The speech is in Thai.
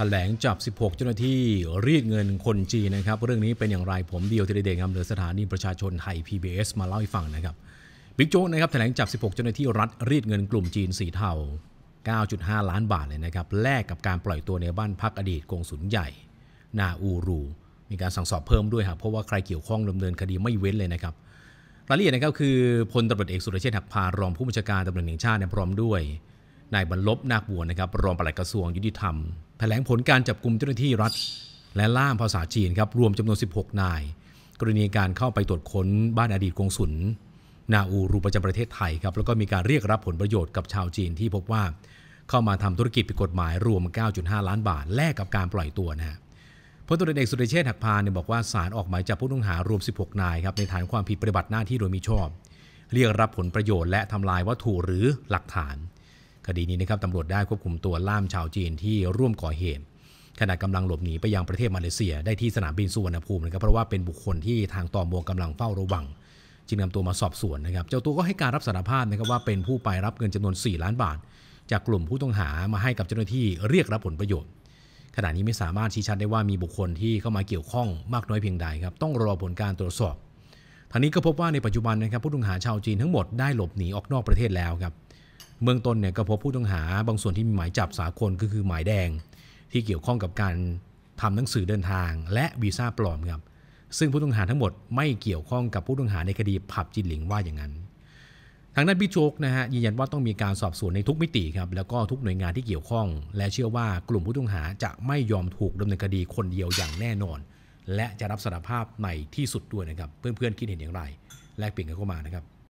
แถลงจับ 16 เจ้าหน้าที่รีดเงินคนจีนนะครับ เรื่องนี้เป็นอย่างไรผมเดียวทีเดชครับเหลือสถานีประชาชนไทย PBS มาเล่าให้ฟังนะครับบิ๊กโจ๊กนะครับแถลงจับ 16 เจ้าหน้าที่รัฐรีดเงินกลุ่มจีนสีเทา9.5 ล้านบาทเลยนะครับแลกกับการปล่อยตัวในบ้านพักอดีตกงสุลใหญ่ นาอูรู มีการสั่งสอบเพิ่มด้วยครับเพราะว่าใครเกี่ยวข้องดำเนินคดีไม่เว้นเลยนะครับรายละเอียดนะครับคือพลตะเวจเอกสุรเชษฐ์หักพารองผู้บัญชาการตำรวจแห่งชาติพร้อมด้วยนายบรรลบนาคบัวนะครับรองปลัดกระทรวงยุติธรรมแถลงผลการจับกลุ่มเจ้าหน้าที่รัฐ และล่ามภาษาจีนครับรวมจำนวน 16 นาย กรณีการเข้าไปตรวจค้นบ้านอดีตกงสุนนาอูรูประจำประเทศไทยครับแล้วก็มีการเรียกรับผลประโยชน์กับชาวจีนที่พบว่า เข้ามาทำธุรกิจผิดกฎหมายรวม 9.5 ล้านบาท แลกกับการปล่อยตัวนะฮะพลตุวเอกสุรเชษฐ์หักพานเนี่ยบอกว่าสารออกหมายจับผู้ต้องหารวม 16 นายครับในฐานความผิดปฏิบัติหน้าที่โดยมิชอบ เรียกรับผลประโยชน์และทำลายวัตถุหรือหลักฐานคดีนี้นะครับตำรวจได้ควบคุมตัวล่ามชาวจีนที่ร่วมก่อเหตุขณะกำลังหลบหนีไปยังประเทศมาเลเซียได้ที่สนามบินสุวรรณภูมินะครับเพราะว่าเป็นบุคคลที่ทางตอมวงกำลังเฝ้าระวังจึงนำตัวมาสอบสวนนะครับเจ้าตัวก็ให้การรับสารภาพนะครับว่าเป็นผู้ไปรับเงินจำนวน 4 ล้านบาท จากกลุ่มผู้ต้องหามาให้กับเจ้าหน้าที่เรียกรับผลประโยชน์ ขณะนี้ไม่สามารถชี้ชัดได้ว่ามีบุคคลที่เข้ามาเกี่ยวข้องมากน้อยเพียงใดครับต้องรอผลการตรวจสอบทางนี้ก็พบว่าในปัจจุบันนะครับ ผู้ต้องหาชาวจีนทั้งหมดได้หลบหนีออกนอกประเทศแล้วครับเมืองต้นเนี่ยก็พบผู้ต้องหาบางส่วนที่มีหมายจับสากลก็คือหมายแดง ที่เกี่ยวข้องกับการทำหนังสือเดินทางและวีซ่าปลอมครับซึ่งผู้ต้องหาทั้งหมดไม่เกี่ยวข้องกับผู้ต้องหาในคดีผับจินหลิงว่าอย่างนั้น ทางด้านพี่โจกนะฮะยืนยันว่าต้องมีการสอบสวนในทุกมิติครับแล้วก็ทุกหน่วยงานที่เกี่ยวข้อง และเชื่อว่ากลุ่มผู้ต้องหาจะไม่ยอมถูกดำเนินคดีคนเดียวอย่างแน่นอน และจะรับสารภาพในที่สุดด้วยนะครับเพื่อนๆคิดเห็นอย่างไร แลกเปลี่ยนกันเข้ามานะครับ